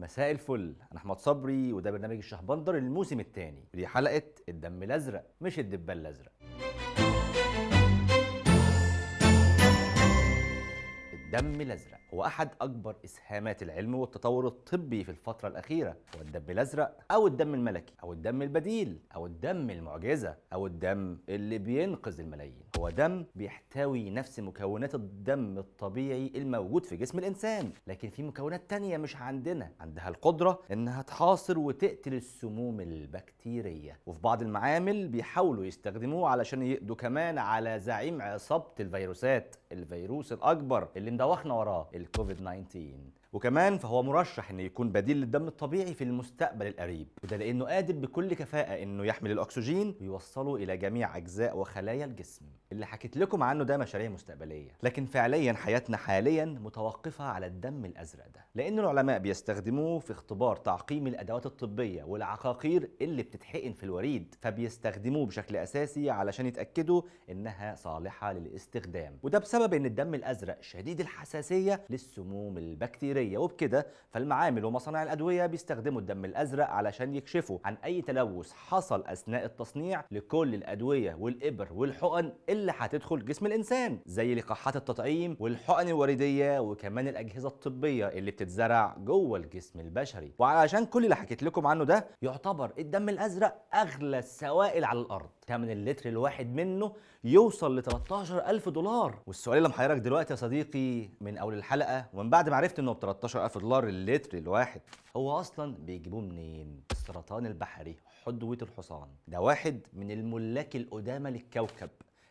مساء الفل انا احمد صبري وده برنامج الشهبندر الموسم الثاني ودي حلقه الدم الازرق مش الدبان الازرق الدم الازرق هو احد اكبر اسهامات العلم والتطور الطبي في الفتره الاخيره هو الدم الازرق او الدم الملكي او الدم البديل او الدم المعجزه او الدم اللي بينقذ الملايين هو دم بيحتوي نفس مكونات الدم الطبيعي الموجود في جسم الانسان لكن في مكونات تانية مش عندنا عندها القدره انها تحاصر وتقتل السموم البكتيريه وفي بعض المعامل بيحاولوا يستخدموه علشان يقضوا كمان على زعيم عصابه الفيروسات الفيروس الاكبر اللي دوخنا وراه الكوفيد 19 وكمان فهو مرشح انه يكون بديل للدم الطبيعي في المستقبل القريب وده لانه قادر بكل كفاءه انه يحمل الاكسجين ويوصله الى جميع اجزاء وخلايا الجسم اللي حكيت لكم عنه ده مشاريع مستقبليه لكن فعليا حياتنا حاليا متوقفه على الدم الازرق ده لان العلماء بيستخدموه في اختبار تعقيم الادوات الطبيه والعقاقير اللي بتتحقن في الوريد فبيستخدموه بشكل اساسي علشان يتاكدوا انها صالحه للاستخدام وده بسبب ان الدم الازرق شديد الحساسيه للسموم البكتيريه الدوريه وبكده فالمعامل ومصانع الأدوية بيستخدموا الدم الأزرق علشان يكشفوا عن أي تلوث حصل أثناء التصنيع لكل الأدوية والإبر والحقن اللي هتدخل جسم الإنسان زي لقاحات التطعيم والحقن الوريدية وكمان الأجهزة الطبية اللي بتتزرع جوه الجسم البشري وعلشان كل اللي حكيت لكم عنه ده يعتبر الدم الأزرق أغلى السوائل على الأرض ثمن اللتر الواحد منه يوصل ل 13000 دولار والسؤال اللي محيرك دلوقتي يا صديقي من أول الحلقة ومن بعد ما عرفت إنه ب 13000 دولار اللتر الواحد هو اصلا بيجيبوه منين السرطان البحري حدوة الحصان ده واحد من الملاك القدامى للكوكب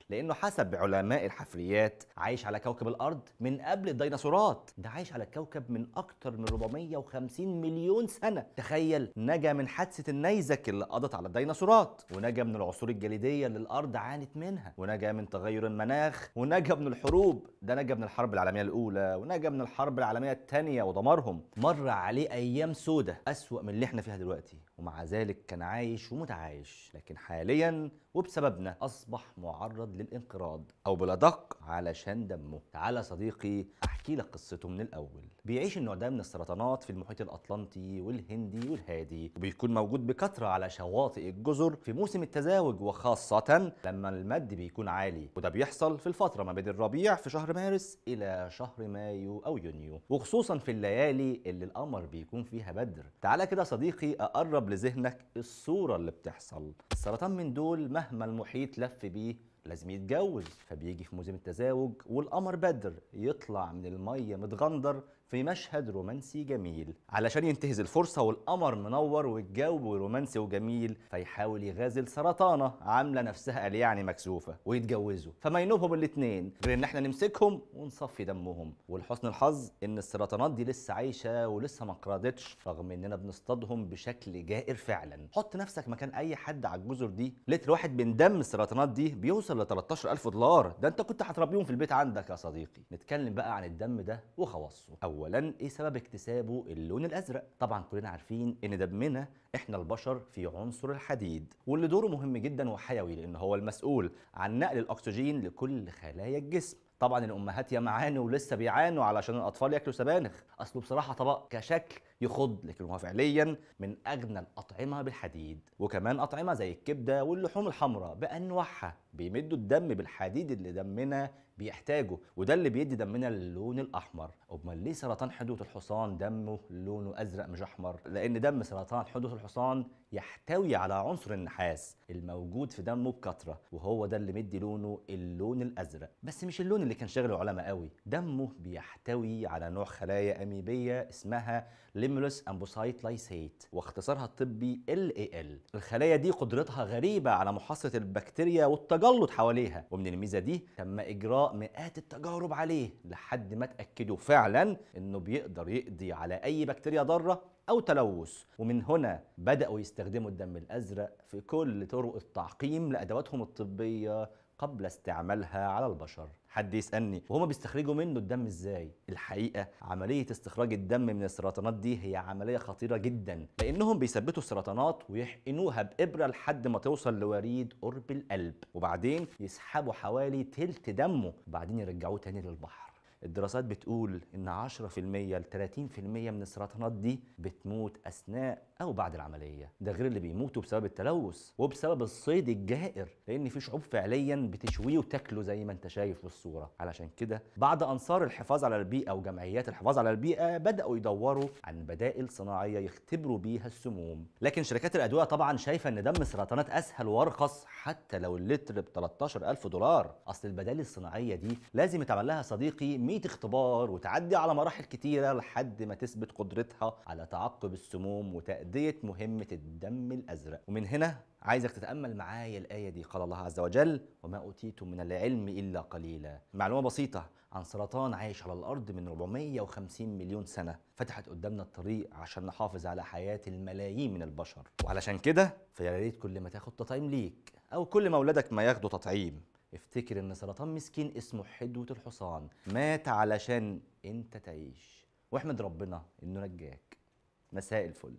لانه حسب علماء الحفريات عايش على كوكب الارض من قبل الديناصورات ده عايش على الكوكب من اكتر من 450 مليون سنه تخيل نجا من حادثه النيزك اللي قضت على الديناصورات ونجا من العصور الجليديه اللي الارض عانت منها ونجا من تغير المناخ ونجا من الحروب ده نجا من الحرب العالميه الاولى ونجا من الحرب العالميه الثانيه ودمرهم مر عليه ايام سودة اسوأ من اللي احنا فيها دلوقتي ومع ذلك كان عايش ومتعايش لكن حاليا وبسببنا أصبح معرض للانقراض أو بالأدق علشان دمه تعالى صديقي أحكي لك قصته من الأول بيعيش النوع ده من السرطانات في المحيط الأطلنطي والهندي والهادي وبيكون موجود بكثرة على شواطئ الجزر في موسم التزاوج وخاصة لما المد بيكون عالي وده بيحصل في الفترة ما بين الربيع في شهر مارس إلى شهر مايو أو يونيو وخصوصا في الليالي اللي القمر بيكون فيها بدر تعالى كده صديقي أقرب لذهنك الصورة اللي بتحصل السرطان من دول مهما المحيط لف بيه لازم يتجوز فبيجي في موسم التزاوج والقمر بدر يطلع من المية متغندر في مشهد رومانسي جميل علشان ينتهز الفرصة والقمر منور والجو رومانسي وجميل فيحاول يغازل سرطانة عاملة نفسها قال يعني مكسوفة ويتجوزوا فما ينوبهم الاتنين غير ان احنا نمسكهم ونصفي دمهم ولحسن الحظ ان السرطانات دي لسه عايشة ولسه ما قرضتش رغم اننا بنصطادهم بشكل جائر فعلا حط نفسك مكان اي حد على الجزر دي لتر واحد من دم السرطانات دي بيوصل ل 13000 دولار ده انت كنت هتربيهم في البيت عندك يا صديقي نتكلم بقى عن الدم ده وخواصه اولا ايه سبب اكتسابه اللون الازرق طبعا كلنا عارفين ان دمنا احنا البشر في عنصر الحديد واللي دوره مهم جدا وحيوي لان هو المسؤول عن نقل الاكسجين لكل خلايا الجسم طبعا الامهات يا معانوا ولسه بيعانوا علشان الاطفال ياكلوا سبانخ اصله بصراحه طبق كشكل يخض لكن هو فعليا من اغنى الاطعمه بالحديد وكمان اطعمه زي الكبده واللحوم الحمراء بانواعها بيمدوا الدم بالحديد اللي دمنا بيحتاجه وده اللي بيدي دمنا اللون الاحمر امال ليه سرطان حدوث الحصان دمه لونه ازرق مش احمر لان دم سرطان حدوث الحصان يحتوي على عنصر النحاس الموجود في دمه بكثره وهو ده اللي مدي لونه اللون الازرق بس مش اللون اللي كان شغله علماء قوي دمه بيحتوي على نوع خلايا أميبية اسمها ليمولوس أمبوسايت لايسيت واختصارها الطبي LAL الخلايا دي قدرتها غريبة على محاصرة البكتيريا والتجلط حواليها ومن الميزة دي تم إجراء مئات التجارب عليه لحد ما تأكدوا فعلا إنه بيقدر يقضي على أي بكتيريا ضارة او تلوث ومن هنا بداوا يستخدموا الدم الازرق في كل طرق التعقيم لادواتهم الطبيه قبل استعمالها على البشر حد يسالني وهما بيستخرجوا منه الدم ازاي الحقيقه عمليه استخراج الدم من السرطانات دي هي عمليه خطيره جدا لانهم بيثبتوا السرطانات ويحقنوها بابره لحد ما توصل لوريد قرب القلب وبعدين يسحبوا حوالي تلت دمه وبعدين يرجعوه تاني للبحر الدراسات بتقول ان 10% ل 30% من السرطانات دي بتموت اثناء او بعد العمليه ده غير اللي بيموتوا بسبب التلوث وبسبب الصيد الجائر لان في شعوب فعليا بتشويه وتاكله زي ما انت شايف في الصوره علشان كده بعض انصار الحفاظ على البيئه وجمعيات الحفاظ على البيئه بداوا يدوروا عن بدائل صناعيه يختبروا بيها السموم لكن شركات الادويه طبعا شايفه ان دم السرطانات اسهل وارخص حتى لو اللتر ب 13000 دولار اصل البدائل الصناعيه دي لازم يتعمل لها صديقي كمية اختبار وتعدي على مراحل كتيرة لحد ما تثبت قدرتها على تعقب السموم وتأدية مهمة الدم الأزرق ومن هنا عايزك تتأمل معايا الآية دي قال الله عز وجل وما أوتيتم من العلم إلا قليلا معلومة بسيطة عن سرطان عايش على الأرض من 450 مليون سنة فتحت قدامنا الطريق عشان نحافظ على حياة الملايين من البشر وعلشان كده فيا ريت كل ما تاخد تطعيم ليك أو كل ما أولادك ما ياخدوا تطعيم افتكر ان سرطان مسكين اسمه حدوة الحصان مات علشان انت تعيش واحمد ربنا انه نجاك مساء الفل